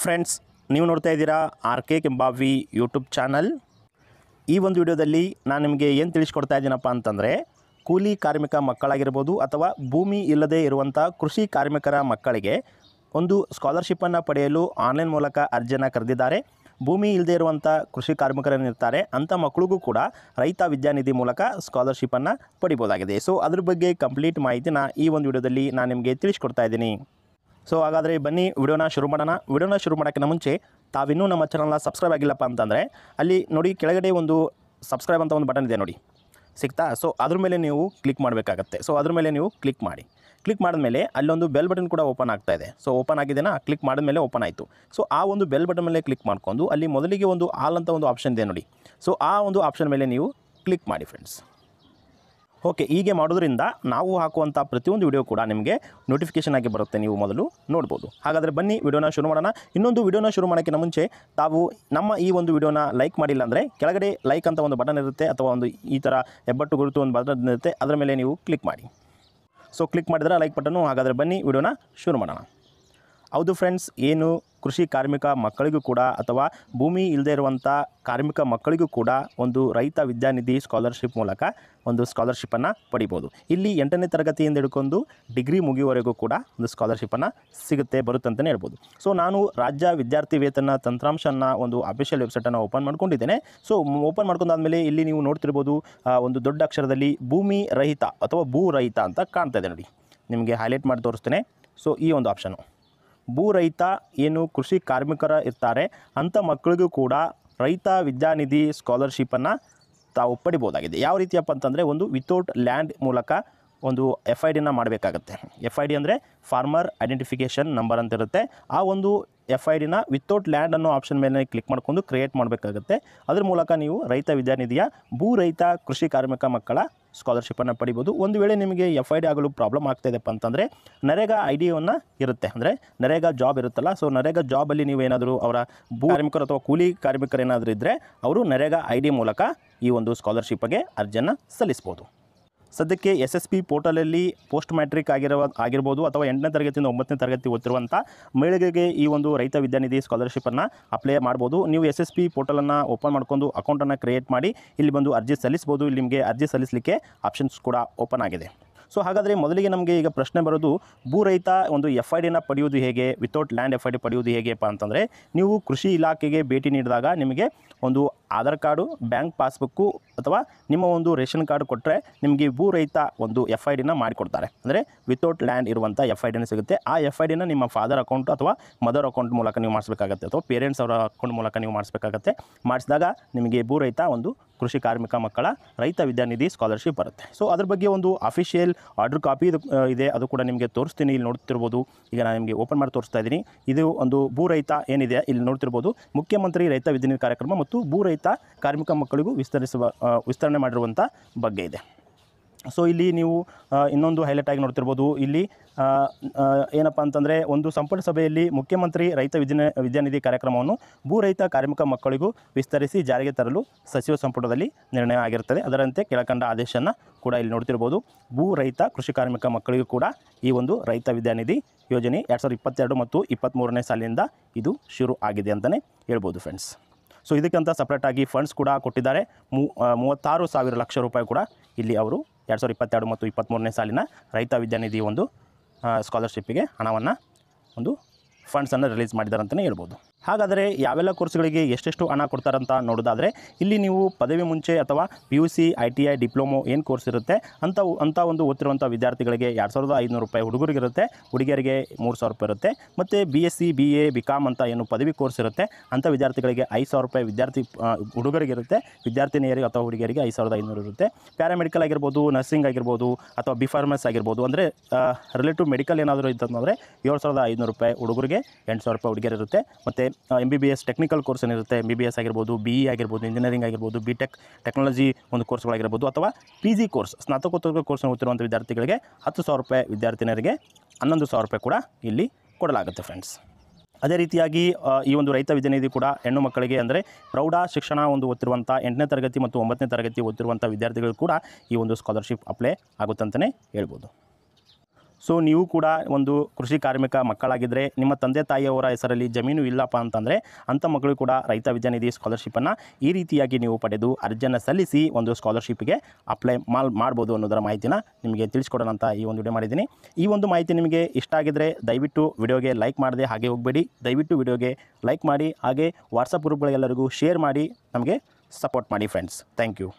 friends ನೀವು ನೋಡ್ತಾ ಇದ್ದೀರಾ R K Kembhavi YouTube channel ಈ ಒಂದು ವಿಡಿಯೋದಲ್ಲಿ ನಾನು ನಿಮಗೆ ಏನು ತಿಳಿಸ್ಕೊಡ್ತಾ ಇದ್ದೀನಪ್ಪ ಅಂತಂದರೆ ಕೂಲಿ ಕಾರ್ಮಿಕ ಮಕ್ಕಳಾಗಿರ್ಬೋದು ಅಥವಾ ಭೂಮಿ ಇಲ್ಲದೆ ಇರುವಂಥ ಕೃಷಿ ಕಾರ್ಮಿಕರ ಮಕ್ಕಳಿಗೆ ಒಂದು ಸ್ಕಾಲರ್ಶಿಪ್ಪನ್ನು ಪಡೆಯಲು ಆನ್ಲೈನ್ ಮೂಲಕ ಅರ್ಜಿಯನ್ನು ಕರೆದಿದ್ದಾರೆ ಭೂಮಿ ಇಲ್ಲದೆ ಇರುವಂಥ ಕೃಷಿ ಕಾರ್ಮಿಕರನ್ನಿರ್ತಾರೆ ಅಂಥ ಮಕ್ಕಳಿಗೂ ಕೂಡ ರೈತ ವಿದ್ಯಾನಿಧಿ ಮೂಲಕ ಸ್ಕಾಲರ್ಶಿಪ್ಪನ್ನು ಪಡಿಬೋದಾಗಿದೆ ಸೊ ಅದ್ರ ಬಗ್ಗೆ ಕಂಪ್ಲೀಟ್ ಮಾಹಿತಿನ ಈ ಒಂದು ವಿಡಿಯೋದಲ್ಲಿ ನಾನು ನಿಮಗೆ ತಿಳಿಸ್ಕೊಡ್ತಾ ಇದ್ದೀನಿ ಸೊ ಹಾಗಾದರೆ ಬನ್ನಿ ವಿಡಿಯೋನ ಶುರು ಮಾಡೋಣ ವಿಡಿಯೋನ ಶುರು ಮಾಡೋಕ್ಕಿಂತ ಮುಂಚೆ ತಾವಿನ್ನೂ ನಮ್ಮ ಚಾನಲ್ನ ಸಬ್ಸ್ಕ್ರೈಬ್ ಆಗಿಲ್ಲಪ್ಪ ಅಂತಂದರೆ ಅಲ್ಲಿ ನೋಡಿ ಕೆಳಗಡೆ ಒಂದು ಸಬ್ಸ್ಕ್ರೈಬ್ ಅಂತ ಒಂದು ಬಟನ್ ಇದೆ ನೋಡಿ ಸಿಗ್ತಾ ಸೊ ಅದ್ರ ಮೇಲೆ ನೀವು ಕ್ಲಿಕ್ ಮಾಡಬೇಕಾಗತ್ತೆ ಸೊ ಅದ್ರ ಮೇಲೆ ನೀವು ಕ್ಲಿಕ್ ಮಾಡಿ ಕ್ಲಿಕ್ ಮಾಡಿದ್ಮೇಲೆ ಅಲ್ಲೊಂದು ಬೆಲ್ ಬಟನ್ ಕೂಡ ಓಪನ್ ಆಗ್ತಾ ಇದೆ ಸೊ ಓಪನ್ ಆಗಿದೆನಾ ಕ್ಲಿಕ್ ಮಾಡಿದ ಮೇಲೆ ಓಪನ್ ಆಯಿತು ಸೊ ಆ ಒಂದು ಬೆಲ್ ಬಟನ್ ಮೇಲೆ ಕ್ಲಿಕ್ ಮಾಡಿಕೊಂಡು ಅಲ್ಲಿ ಮೊದಲಿಗೆ ಒಂದು ಆಲ್ ಅಂತ ಒಂದು ಆಪ್ಷನ್ ಇದೆ ನೋಡಿ ಸೊ ಆ ಒಂದು ಆಪ್ಷನ್ ಮೇಲೆ ನೀವು ಕ್ಲಿಕ್ ಮಾಡಿ ಫ್ರೆಂಡ್ಸ್ ಓಕೆ ಹೀಗೆ ಮಾಡೋದ್ರಿಂದ ನಾವು ಹಾಕುವಂಥ ಪ್ರತಿಯೊಂದು ವಿಡಿಯೋ ಕೂಡ ನಿಮಗೆ ನೋಟಿಫಿಕೇಷನ್ ಆಗಿ ಬರುತ್ತೆ ನೀವು ಮೊದಲು ನೋಡ್ಬೋದು ಹಾಗಾದರೆ ಬನ್ನಿ ವಿಡಿಯೋನ ಶುರು ಮಾಡೋಣ ಇನ್ನೊಂದು ವಿಡಿಯೋನ ಶುರು ಮಾಡೋಕ್ಕಿಂತ ಮುಂಚೆ ತಾವು ನಮ್ಮ ಈ ಒಂದು ವಿಡಿಯೋನ ಲೈಕ್ ಮಾಡಿಲ್ಲ ಅಂದರೆ ಕೆಳಗಡೆ ಲೈಕ್ ಅಂತ ಒಂದು ಬಟನ್ ಇರುತ್ತೆ ಅಥವಾ ಒಂದು ಈ ಥರ ಹೆಬ್ಬಟ್ಟು ಗುರುತು ಒಂದು ಬಟನ್ ಇರುತ್ತೆ ಅದರ ಮೇಲೆ ನೀವು ಕ್ಲಿಕ್ ಮಾಡಿ ಸೊ ಕ್ಲಿಕ್ ಮಾಡಿದರೆ ಲೈಕ್ ಬಟನ್ನು ಹಾಗಾದರೆ ಬನ್ನಿ ವಿಡಿಯೋನ ಶುರು ಮಾಡೋಣ ಹೌದು ಫ್ರೆಂಡ್ಸ್ ಏನು ಕೃಷಿ ಕಾರ್ಮಿಕ ಮಕ್ಕಳಿಗೂ ಕೂಡ ಅಥವಾ ಭೂಮಿ ಇಲ್ಲದೇ ಇರುವಂಥ ಕಾರ್ಮಿಕ ಮಕ್ಕಳಿಗೂ ಕೂಡ ಒಂದು ರೈತ ವಿದ್ಯಾನಿಧಿ ಸ್ಕಾಲರ್ಶಿಪ್ ಮೂಲಕ ಒಂದು ಸ್ಕಾಲರ್ಶಿಪ್ಪನ್ನು ಪಡಿಬೋದು ಇಲ್ಲಿ ಎಂಟನೇ ತರಗತಿಯಿಂದ ಹಿಡ್ಕೊಂಡು ಡಿಗ್ರಿ ಮುಗಿಯುವವರೆಗೂ ಕೂಡ ಒಂದು ಸ್ಕಾಲರ್ಶಿಪ್ಪನ್ನು ಸಿಗುತ್ತೆ ಅಂತಲೇ ಹೇಳ್ಬೋದು ಸೊ ನಾನು ರಾಜ್ಯ ವಿದ್ಯಾರ್ಥಿ ವೇತನ ತಂತ್ರಾಂಶನ ಒಂದು ಅಫಿಷಿಯಲ್ ವೆಬ್ಸೈಟನ್ನು ಓಪನ್ ಮಾಡ್ಕೊಂಡಿದ್ದೇನೆ ಸೊ ಓಪನ್ ಮಾಡ್ಕೊಂಡಾದ್ಮೇಲೆ ಇಲ್ಲಿ ನೀವು ನೋಡ್ತಿರ್ಬೋದು ಒಂದು ದೊಡ್ಡ ಅಕ್ಷರದಲ್ಲಿ ಭೂಮಿ ರಹಿತ ಅಥವಾ ಭೂ ರಹಿತ ಅಂತ ಕಾಣ್ತಾ ಇದೆ ನೋಡಿ ನಿಮಗೆ ಹೈಲೈಟ್ ಮಾಡಿ ತೋರಿಸ್ತೇನೆ ಸೊ ಈ ಒಂದು ಆಪ್ಷನು ಭೂ ರೈತ ಏನು ಕೃಷಿ ಕಾರ್ಮಿಕರ ಇರ್ತಾರೆ ಅಂಥ ಮಕ್ಕಳಿಗೂ ಕೂಡ ರೈತ ವಿದ್ಯಾನಿಧಿ ಸ್ಕಾಲರ್ಶಿಪ್ಪನ್ನು ತಾವು ಪಡಿಬೋದಾಗಿದೆ ಯಾವ ರೀತಿಯಪ್ಪ ಅಂತಂದರೆ ಒಂದು ವಿತೌಟ್ ಲ್ಯಾಂಡ್ ಮೂಲಕ ಒಂದು ಎಫ್ ಐ ಡಿನ ಮಾಡಬೇಕಾಗತ್ತೆ ಎಫ್ ಐ ಡಿ ಅಂದರೆ ಫಾರ್ಮರ್ ಐಡೆಂಟಿಫಿಕೇಷನ್ ನಂಬರ್ ಅಂತಿರುತ್ತೆ ಆ ಒಂದು ಎಫ್ ಐ ಡಿನ ವಿತೌಟ್ ಲ್ಯಾಂಡ್ ಅನ್ನೋ ಆಪ್ಷನ್ ಮೇಲೆ ಕ್ಲಿಕ್ ಮಾಡಿಕೊಂಡು ಕ್ರಿಯೇಟ್ ಮಾಡಬೇಕಾಗುತ್ತೆ ಅದ್ರ ಮೂಲಕ ನೀವು ರೈತ ವಿದ್ಯಾನಿಧಿಯ ಭೂ ರೈತ ಕೃಷಿ ಕಾರ್ಮಿಕ ಮಕ್ಕಳ ಸ್ಕಾಲರ್ಶಿಪ್ಪನ್ನು ಪಡಿಬೋದು ಒಂದು ವೇಳೆ ನಿಮಗೆ ಎಫ್ ಐ ಡಿ ಆಗಲು ಪ್ರಾಬ್ಲಮ್ ಆಗ್ತಾಯಿದೆಪ್ಪ ಅಂತಂದರೆ ನರೇಗಾ ಐ ಡಿಯನ್ನು ಇರುತ್ತೆ ಅಂದರೆ ನರೇಗಾ ಜಾಬ್ ಇರುತ್ತಲ್ಲ ಸೊ ನರೇಗಾ ಜಾಬಲ್ಲಿ ನೀವೇನಾದರೂ ಅವರ ಭೂ ಕಾರ್ಮಿಕರು ಅಥವಾ ಕೂಲಿ ಕಾರ್ಮಿಕರೇನಾದರೂ ಇದ್ದರೆ ಅವರು ನರೇಗಾ ಐ ಡಿ ಮೂಲಕ ಈ ಒಂದು ಸ್ಕಾಲರ್ಶಿಪ್ಗೆ ಅರ್ಜಿಯನ್ನು ಸಲ್ಲಿಸ್ಬೋದು ಸದ್ಯಕ್ಕೆ ಎಸ್ ಎಸ್ ಪಿ ಪೋರ್ಟಲಲ್ಲಿ ಪೋಸ್ಟ್ ಮ್ಯಾಟ್ರಿಕ್ ಆಗಿರುವ ಆಗಿರ್ಬೋದು ಅಥವಾ ಎಂಟನೇ ತರಗತಿಯಿಂದ ಒಂಬತ್ತನೇ ತರಗತಿ ಓದ್ತಿರುವಂಥ ಮಹಿಳೆಗೆ ಈ ಒಂದು ರೈತ ವಿದ್ಯಾನಿಧಿ ಸ್ಕಾಲರ್ಶಿಪ್ಪನ್ನು ಅಪ್ಲೈ ಮಾಡ್ಬೋದು ನೀವು ಎಸ್ ಎಸ್ ಪಿ ಪೋರ್ಟಲನ್ನು ಓಪನ್ ಮಾಡಿಕೊಂಡು ಅಕೌಂಟನ್ನು ಕ್ರಿಯೇಟ್ ಮಾಡಿ ಇಲ್ಲಿ ಬಂದು ಅರ್ಜಿ ಸಲ್ಲಿಸ್ಬೋದು ಇಲ್ಲಿ ನಿಮಗೆ ಅರ್ಜಿ ಸಲ್ಲಿಸಲಿಕ್ಕೆ ಆಪ್ಷನ್ಸ್ ಕೂಡ ಓಪನ್ ಆಗಿದೆ ಸೊ ಹಾಗಾದರೆ ಮೊದಲಿಗೆ ನಮಗೆ ಈಗ ಪ್ರಶ್ನೆ ಬರೋದು ಭೂ ರೈತ ಒಂದು ಎಫ್ ಐ ಡಿನ ಪಡೆಯೋದು ಹೇಗೆ without land F I D ಪಡೆಯುವುದು ಹೇಗೆಪ್ಪ ಅಂತಂದರೆ ನೀವು ಕೃಷಿ ಇಲಾಖೆಗೆ ಭೇಟಿ ನೀಡಿದಾಗ ನಿಮಗೆ ಒಂದು ಆಧಾರ್ ಕಾರ್ಡು ಬ್ಯಾಂಕ್ ಪಾಸ್ಬುಕ್ಕು ಅಥವಾ ನಿಮ್ಮ ಒಂದು ರೇಷನ್ ಕಾರ್ಡ್ ಕೊಟ್ಟರೆ ನಿಮಗೆ ಭೂ ರಹಿತ ಒಂದು ಎಫ್ ಐ ಡಿನ ಮಾಡಿಕೊಡ್ತಾರೆ ಅಂದರೆ ವಿತೌಟ್ ಲ್ಯಾಂಡ್ ಇರುವಂಥ ಎಫ್ ಐ ಡಿನ ಸಿಗುತ್ತೆ ಆ ಎಫ್ ಐ ಡಿನ ನಿಮ್ಮ ಫಾದರ್ ಅಕೌಂಟ್ ಅಥವಾ ಮದರ್ ಅಕೌಂಟ್ ಮೂಲಕ ನೀವು ಮಾಡಿಸಬೇಕಾಗತ್ತೆ ಅಥವಾ ಪೇರೆಂಟ್ಸ್ ಅವರ ಅಕೌಂಟ್ ಮೂಲಕ ನೀವು ಮಾಡಿಸಬೇಕಾಗತ್ತೆ ಮಾಡಿಸಿದಾಗ ನಿಮಗೆ ಭೂ ರಹಿತ ಒಂದು ಕೃಷಿ ಕಾರ್ಮಿಕ ಮಕ್ಕಳ ರೈತ ವಿದ್ಯಾನಿಧಿ ಸ್ಕಾಲರ್ಶಿಪ್ ಬರುತ್ತೆ ಸೊ ಅದ್ರ ಬಗ್ಗೆ ಒಂದು ಅಫಿಷಿಯಲ್ ಆರ್ಡರ್ ಕಾಪಿ ಇದೆ ಅದು ಕೂಡ ನಿಮಗೆ ತೋರಿಸ್ತೀನಿ ಇಲ್ಲಿ ನೋಡ್ತಿರ್ಬೋದು ಈಗ ನಾನು ನಿಮಗೆ ಓಪನ್ ಮಾಡಿ ತೋರಿಸ್ತಾ ಇದ್ದೀನಿ ಇದು ಒಂದು ಭೂ ರೈತ ಏನಿದೆ ಇಲ್ಲಿ ನೋಡ್ತಿರ್ಬೋದು ಮುಖ್ಯಮಂತ್ರಿ ರೈತ ವಿದ್ಯಾನಿಧಿ ಕಾರ್ಯಕ್ರಮ ಮತ್ತು ಭೂ ರೈತ ಸಹಿತ ಕಾರ್ಮಿಕ ಮಕ್ಕಳಿಗೂ ವಿಸ್ತರಿಸುವ ವಿಸ್ತರಣೆ ಮಾಡಿರುವಂಥ ಬಗ್ಗೆ ಇದೆ ಸೊ ಇಲ್ಲಿ ನೀವು ಇನ್ನೊಂದು ಹೈಲೈಟ್ ಆಗಿ ನೋಡ್ತಿರ್ಬೋದು ಇಲ್ಲಿ ಏನಪ್ಪ ಅಂತಂದರೆ ಒಂದು ಸಂಪುಟ ಸಭೆಯಲ್ಲಿ ಮುಖ್ಯಮಂತ್ರಿ ರೈತ ವಿದ್ಯ ವಿದ್ಯಾನಿಧಿ ಕಾರ್ಯಕ್ರಮವನ್ನು ಭೂ ರೈತ ಕಾರ್ಮಿಕ ಮಕ್ಕಳಿಗೂ ವಿಸ್ತರಿಸಿ ಜಾರಿಗೆ ತರಲು ಸಚಿವ ಸಂಪುಟದಲ್ಲಿ ನಿರ್ಣಯ ಆಗಿರ್ತದೆ ಅದರಂತೆ ಕೆಳಕಂಡ ಆದೇಶನ ಕೂಡ ಇಲ್ಲಿ ನೋಡ್ತಿರ್ಬೋದು ಭೂ ರೈತ ಕೃಷಿ ಕಾರ್ಮಿಕ ಮಕ್ಕಳಿಗೂ ಕೂಡ ಈ ಒಂದು ರೈತ ವಿದ್ಯಾನಿಧಿ ಯೋಜನೆ ಎರಡು ಸಾವಿರದ ಇಪ್ಪತ್ತೆರಡು ಮತ್ತು ಇಪ್ಪತ್ತ್ಮೂರನೇ ಸಾಲಿನಿಂದ ಇದು ಶುರು ಆಗಿದೆ ಅಂತಲೇ ಹೇಳ್ಬೋದು ಫ್ರೆಂಡ್ಸ್ ಸೊ ಇದಕ್ಕಂತ ಸಪ್ರೇಟಾಗಿ ಫಂಡ್ಸ್ ಕೂಡ ಕೊಟ್ಟಿದ್ದಾರೆ ಮೂವತ್ತಾರು ಸಾವಿರ ಲಕ್ಷ ರೂಪಾಯಿ ಕೂಡ ಇಲ್ಲಿ ಅವರು ಎರಡು ಸಾವಿರದ ಇಪ್ಪತ್ತೆರಡು ಮತ್ತು ಇಪ್ಪತ್ತ್ಮೂರನೇ ಸಾಲಿನ ರೈತ ವಿದ್ಯಾನಿಧಿ ಒಂದು ಸ್ಕಾಲರ್ಶಿಪ್ಪಿಗೆ ಹಣವನ್ನು ಒಂದು ಫಂಡ್ಸನ್ನು ರಿಲೀಸ್ ಮಾಡಿದ್ದಾರೆ ಅಂತಲೇ ಹೇಳ್ಬೋದು ಹಾಗಾದರೆ ಯಾವೆಲ್ಲ ಕೋರ್ಸ್ಗಳಿಗೆ ಎಷ್ಟೆಷ್ಟು ಹಣ ಕೊಡ್ತಾರಂತ ನೋಡೋದಾದರೆ ಇಲ್ಲಿ ನೀವು ಪದವಿ ಮುಂಚೆ ಅಥವಾ P U C I T I diploma ಏನು ಕೋರ್ಸ್ ಇರುತ್ತೆ ಅಂತ ಅಂಥ ಒಂದು ಓದ್ತಿರುವಂಥ ವಿದ್ಯಾರ್ಥಿಗಳಿಗೆ ಎರಡು ಸಾವಿರದ ಐನೂರು ರೂಪಾಯಿ ಹುಡುಗರಿಗಿರುತ್ತೆ ಹುಡುಗಿಯರಿಗೆ ಮೂರು ಸಾವಿರ ರೂಪಾಯಿ ಇರುತ್ತೆ ಮತ್ತು B S C B A B com ಅಂತ ಏನು ಪದವಿ ಕೋರ್ಸ್ ಇರುತ್ತೆ ಅಂಥ ವಿದ್ಯಾರ್ಥಿಗಳಿಗೆ ಐದು ಸಾವಿರ ರೂಪಾಯಿ ವಿದ್ಯಾರ್ಥಿ ಹುಡುಗರಿಗಿರುತ್ತೆ ವಿದ್ಯಾರ್ಥಿನಿಯರಿಗೆ ಅಥವಾ ಹುಡುಗಿಯರಿಗೆ ಐದು ಸಾವಿರದ ಐನೂರು ಇರುತ್ತೆ ಪ್ಯಾರಾಮೆಡಿಕಲ್ ಆಗಿರ್ಬೋದು ನರ್ಸಿಂಗ್ ಆಗಿರ್ಬೋದು ಅಥವಾ ಬಿ ಫಾರ್ಮಸ್ ಆಗಿರ್ಬೋದು ಅಂದರೆ ರಿಲೇಟಿವ್ ಮೆಡಿಕಲ್ ಏನಾದರೂ ಇತ್ತಂದರೆ ಏಳು ಸಾವಿರದ ಐನೂರು ರೂಪಾಯಿ ಹುಡುಗರಿಗೆ ಎಂಟು ಸಾವಿರ ರೂಪಾಯಿ ಹುಡುಗಿಯರಿರುತ್ತೆ ಮತ್ತು M B B S technical course ಏನಿರುತ್ತೆ ಎಮ್ ಬಿ ಬಿ ಎಸ್ ಆಗಿರ್ಬೋದು ಬಿ ಇ e ಆಗಿರ್ಬೋದು ಇಂಜಿನಿಯರಿಂಗ್ ಆಗಿರ್ಬೋದು ಬಿ ಟೆಕ್ ಟೆಕ್ನಾಲಜಿ ಒಂದು ಕೋರ್ಸ್ಗಳಾಗಿರ್ಬೋದು ಅಥವಾ ಪಿ ಜಿ ಕೋರ್ಸ್ ಸ್ನಾತಕೋತ್ತರ ಕೋರ್ಸ್ನ ಓದ್ತಿರುವಂಥ ವಿದ್ಯಾರ್ಥಿಗಳಿಗೆ ಹತ್ತು ಸಾವಿರ ರೂಪಾಯಿ ವಿದ್ಯಾರ್ಥಿನಿಯರಿಗೆ ಹನ್ನೊಂದು ಸಾವಿರ ರೂಪಾಯಿ ಕೂಡ ಇಲ್ಲಿ ಕೊಡಲಾಗುತ್ತೆ ಫ್ರೆಂಡ್ಸ್ ಅದೇ ರೀತಿಯಾಗಿ ಈ ಒಂದು ರೈತ ವಿದ್ಯಾನಿಧಿ ಕೂಡ ಹೆಣ್ಣು ಮಕ್ಕಳಿಗೆ ಅಂದರೆ ಪ್ರೌಢ ಶಿಕ್ಷಣ ಒಂದು ಓದ್ತಿರುವಂಥ ಎಂಟನೇ ತರಗತಿ ಮತ್ತು ಒಂಬತ್ತನೇ ತರಗತಿ ಓದ್ತಿರುವಂಥ ವಿದ್ಯಾರ್ಥಿಗಳು ಕೂಡ ಈ ಒಂದು ಸ್ಕಾಲರ್ಶಿಪ್ ಅಪ್ಲೈ ಆಗುತ್ತಂತಲೇ ಹೇಳ್ಬೋದು ಸೊ ನೀವು ಕೂಡ ಒಂದು ಕೃಷಿ ಕಾರ್ಮಿಕ ಮಕ್ಕಳಾಗಿದ್ದರೆ ನಿಮ್ಮ ತಂದೆ ತಾಯಿಯವರ ಹೆಸರಲ್ಲಿ ಜಮೀನು ಇಲ್ಲಪ್ಪ ಅಂತಂದರೆ ಅಂಥ ಮಕ್ಕಳು ಕೂಡ ರೈತ ವಿದ್ಯಾನಿಧಿ ಸ್ಕಾಲರ್ಶಿಪ್ಪನ್ನು ಈ ರೀತಿಯಾಗಿ ನೀವು ಪಡೆದು ಅರ್ಜಿಯನ್ನು ಸಲ್ಲಿಸಿ ಒಂದು ಸ್ಕಾಲರ್ಶಿಪ್ಗೆ ಅಪ್ಲೈ ಮಾಲ್ ಮಾಡ್ಬೋದು ಅನ್ನೋದರ ಮಾಹಿತಿನ ನಿಮಗೆ ತಿಳಿಸ್ಕೊಡೋಣ ಅಂತ ಈ ಒಂದು ವಿಡಿಯೋ ಮಾಡಿದ್ದೀನಿ ಈ ಒಂದು ಮಾಹಿತಿ ನಿಮಗೆ ಇಷ್ಟ ಆಗಿದ್ದರೆ ದಯವಿಟ್ಟು ವಿಡಿಯೋಗೆ ಲೈಕ್ ಮಾಡದೆ ಹಾಗೆ ಹೋಗಬೇಡಿ ದಯವಿಟ್ಟು ವಿಡಿಯೋಗೆ ಲೈಕ್ ಮಾಡಿ ಹಾಗೆ ವಾಟ್ಸಪ್ ಗ್ರೂಪ್ಗಳೆಲ್ಲರಿಗೂ ಶೇರ್ ಮಾಡಿ ನಮಗೆ ಸಪೋರ್ಟ್ ಮಾಡಿ ಫ್ರೆಂಡ್ಸ್ ಥ್ಯಾಂಕ್ ಯು